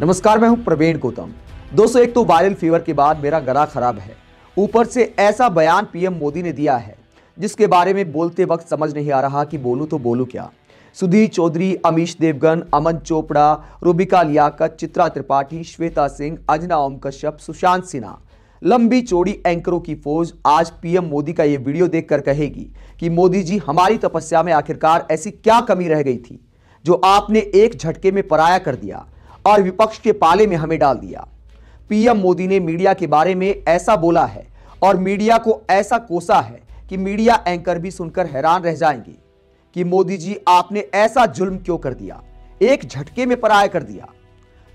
नमस्कार मैं हूं प्रवीण गौतम दोस्तों एक तो वायरल फीवर के बाद मेरा गला खराब है ऊपर से ऐसा बयान पीएम मोदी ने दिया है जिसके बारे में बोलते वक्त समझ नहीं आ रहा कि बोलूं तो बोलूं क्या सुधीर चौधरी अमीश देवगन अमन चोपड़ा रूबिका लियाकत चित्रा त्रिपाठी श्वेता सिंह अजना ओम कश्यप सुशांत सिन्हा लंबी चौड़ी एंकरों की फौज आज पीएम मोदी का ये वीडियो देखकर कहेगी कि मोदी जी हमारी तपस्या में आखिरकार ऐसी क्या कमी रह गई थी जो आपने एक झटके में पराया कर दिया और विपक्ष के पाले में हमें डाल दिया पीएम मोदी ने मीडिया के बारे में ऐसा बोला है और मीडिया को ऐसा कोसा है कि मीडिया एंकर भी सुनकर हैरान रह जाएंगे कि मोदी जी आपने ऐसा जुल्म क्यों कर दिया एक झटके में पराया कर दिया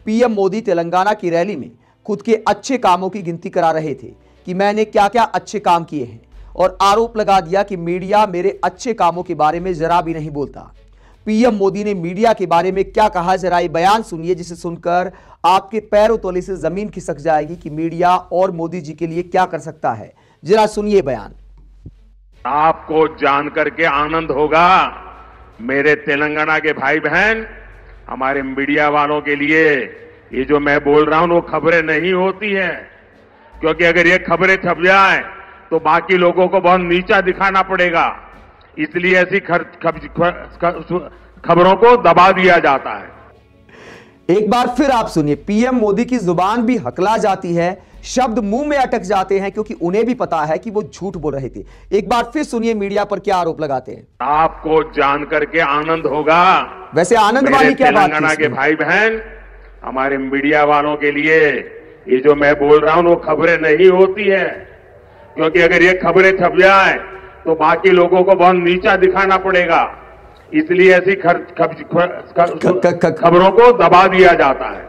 पीएम मोदी तेलंगाना की रैली में खुद के अच्छे कामों की गिनती करा रहे थे कि मैंने क्या क्या अच्छे काम किए हैं और आरोप लगा दिया कि मीडिया मेरे अच्छे कामों के बारे में जरा भी नहीं बोलता पीएम मोदी ने मीडिया के बारे में क्या कहा जरा बयान सुनिए जिसे सुनकर आपके पैरों तले से जमीन खिसक जाएगी कि मीडिया और मोदी जी के लिए क्या कर सकता है जरा सुनिए बयान आपको जानकर के आनंद होगा मेरे तेलंगाना के भाई बहन हमारे मीडिया वालों के लिए ये जो मैं बोल रहा हूं वो खबरें नहीं होती है क्योंकि अगर ये खबरें छप जाए तो बाकी लोगों को बहुत नीचा दिखाना पड़ेगा इसलिए ऐसी खबरों को दबा दिया जाता है एक बार फिर आप सुनिए पीएम मोदी की जुबान भी हकला जाती है शब्द मुंह में अटक जाते हैं क्योंकि उन्हें भी पता है कि वो झूठ बोल रहे थे एक बार फिर सुनिए मीडिया पर क्या आरोप लगाते हैं आपको जान करके आनंद होगा वैसे आनंद वाली क्या है के भाई बहन हमारे मीडिया वालों के लिए ये जो मैं बोल रहा हूँ वो खबरें नहीं होती है क्योंकि अगर ये खबरें छप जाए तो बाकी लोगों को बहुत नीचा दिखाना पड़ेगा इसलिए ऐसी खबरों को दबा दिया जाता है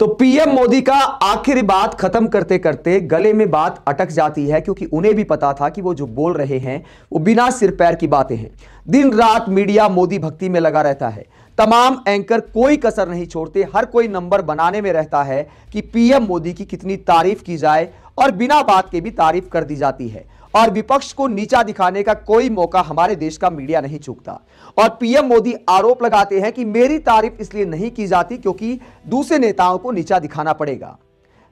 तो पीएम मोदी का आखिरी बात खत्म करते करते गले में बात अटक जाती है क्योंकि उन्हें भी पता था कि वो जो बोल रहे हैं वो बिना सिर पैर की बातें हैं दिन रात मीडिया मोदी भक्ति में लगा रहता है तमाम एंकर कोई कसर नहीं छोड़ते हर कोई नंबर बनाने में रहता है कि पीएम मोदी की कितनी तारीफ की जाए और बिना बात के भी तारीफ कर दी जाती है और विपक्ष को नीचा दिखाने का कोई मौका हमारे देश का मीडिया नहीं चूकता और पीएम मोदी आरोप लगाते हैं कि मेरी तारीफ इसलिए नहीं की जाती क्योंकि दूसरे नेताओं को नीचा दिखाना पड़ेगा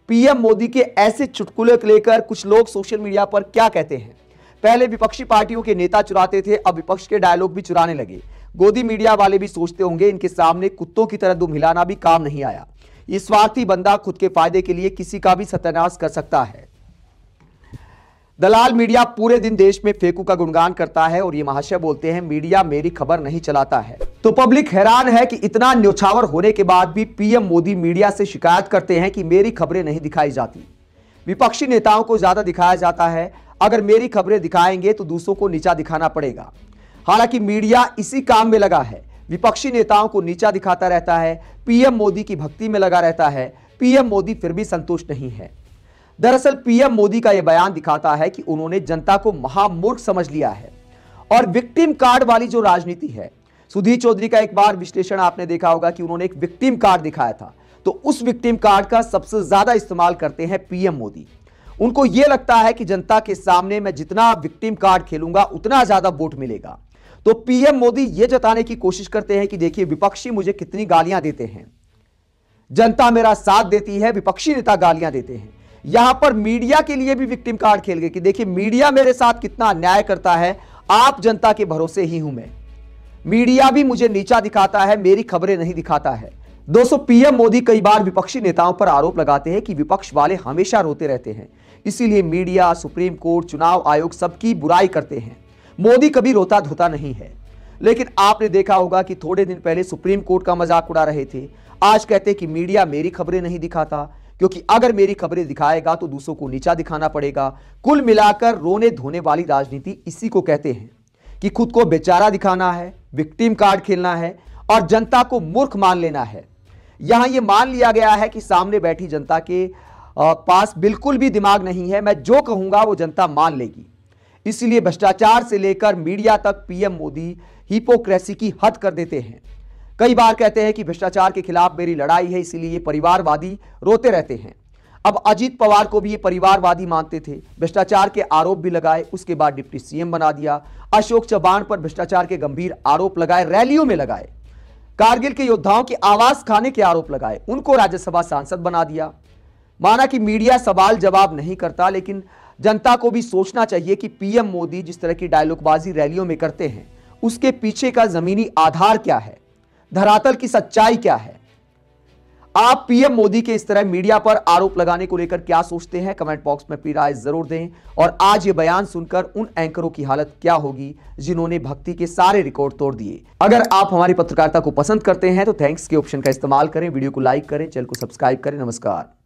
पीएम मोदी के ऐसे चुटकुले लेकर कुछ लोग सोशल मीडिया पर क्या कहते हैं पहले विपक्षी पार्टियों के नेता चुराते थे अब विपक्ष के डायलॉग भी चुराने लगे गोदी मीडिया वाले भी सोचते होंगे इनके सामने कुत्तों की तरह दुम हिलाना भी काम नहीं आया इस स्वार्थी बंदा खुद के फायदे के लिए किसी का भी सत्यानाश कर सकता है दलाल मीडिया पूरे दिन देश में फेकू का गुणगान करता है और ये महाशय बोलते हैं मीडिया मेरी खबर नहीं चलाता है तो पब्लिक हैरान है कि इतना न्योछावर होने के बाद भी पीएम मोदी मीडिया से शिकायत करते हैं कि मेरी खबरें नहीं दिखाई जाती विपक्षी नेताओं को ज्यादा दिखाया जाता है अगर मेरी खबरें दिखाएंगे तो दूसरों को नीचा दिखाना पड़ेगा हालांकि मीडिया इसी काम में लगा है विपक्षी नेताओं को नीचा दिखाता रहता है पीएम मोदी की भक्ति में लगा रहता है पीएम मोदी फिर भी संतुष्ट नहीं है दरअसल पीएम मोदी का यह बयान दिखाता है कि उन्होंने जनता को महामूर्ख समझ लिया है और विक्टिम कार्ड वाली जो राजनीति है सुधीर चौधरी का एक बार विश्लेषण आपने देखा होगा कि उन्होंने एक विक्टिम कार्ड दिखाया था तो उस विक्टिम कार्ड का सबसे ज्यादा इस्तेमाल करते हैं पीएम मोदी उनको यह लगता है कि जनता के सामने मैं जितना विक्टिम कार्ड खेलूंगा उतना ज्यादा वोट मिलेगा तो पीएम मोदी यह जताने की कोशिश करते हैं कि देखिए विपक्षी मुझे कितनी गालियां देते हैं जनता मेरा साथ देती है विपक्षी नेता गालियां देते हैं यहां पर मीडिया के लिए भी विक्टिम कार्ड खेल गए कि देखिए मीडिया मेरे साथ कितना अन्याय करता है आप जनता के भरोसे ही हूं मैं मीडिया भी मुझे नीचा दिखाता है मेरी खबरें नहीं दिखाता है दोस्तों पीएम मोदी कई बार विपक्षी नेताओं पर आरोप लगाते हैं कि विपक्ष वाले हमेशा रोते रहते हैं इसीलिए मीडिया सुप्रीम कोर्ट चुनाव आयोग सबकी बुराई करते हैं मोदी कभी रोता धोता नहीं है लेकिन आपने देखा होगा कि थोड़े दिन पहले सुप्रीम कोर्ट का मजाक उड़ा रहे थे आज कहते कि मीडिया मेरी खबरें नहीं दिखाता क्योंकि अगर मेरी खबरें दिखाएगा तो दूसरों को नीचा दिखाना पड़ेगा कुल मिलाकर रोने धोने वाली राजनीति इसी को कहते हैं कि खुद को बेचारा दिखाना है विक्टिम कार्ड खेलना है और जनता को मूर्ख मान लेना है यहां यह मान लिया गया है कि सामने बैठी जनता के पास बिल्कुल भी दिमाग नहीं है मैं जो कहूंगा वो जनता मान लेगी इसलिए भ्रष्टाचार से लेकर मीडिया तक पीएम मोदी हिपोक्रेसी की हद कर देते हैं कई बार कहते हैं कि भ्रष्टाचार के खिलाफ मेरी लड़ाई है इसीलिए परिवारवादी रोते रहते हैं अब अजीत पवार को भी ये परिवारवादी मानते थे भ्रष्टाचार के आरोप भी लगाए उसके बाद डिप्टी सीएम बना दिया अशोक चौहान पर भ्रष्टाचार के गंभीर आरोप लगाए रैलियों में लगाए कारगिल के योद्धाओं की आवाज खाने के आरोप लगाए उनको राज्यसभा सांसद बना दिया माना कि मीडिया सवाल जवाब नहीं करता लेकिन जनता को भी सोचना चाहिए कि पीएम मोदी जिस तरह की डायलॉगबाजी रैलियों में करते हैं उसके पीछे का जमीनी आधार क्या है धरातल की सच्चाई क्या है आप पीएम मोदी के इस तरह मीडिया पर आरोप लगाने को लेकर क्या सोचते हैं कमेंट बॉक्स में अपनी राय जरूर दें और आज ये बयान सुनकर उन एंकरों की हालत क्या होगी जिन्होंने भक्ति के सारे रिकॉर्ड तोड़ दिए अगर आप हमारी पत्रकारिता को पसंद करते हैं तो थैंक्स के ऑप्शन का इस्तेमाल करें वीडियो को लाइक करें चैनल को सब्सक्राइब करें नमस्कार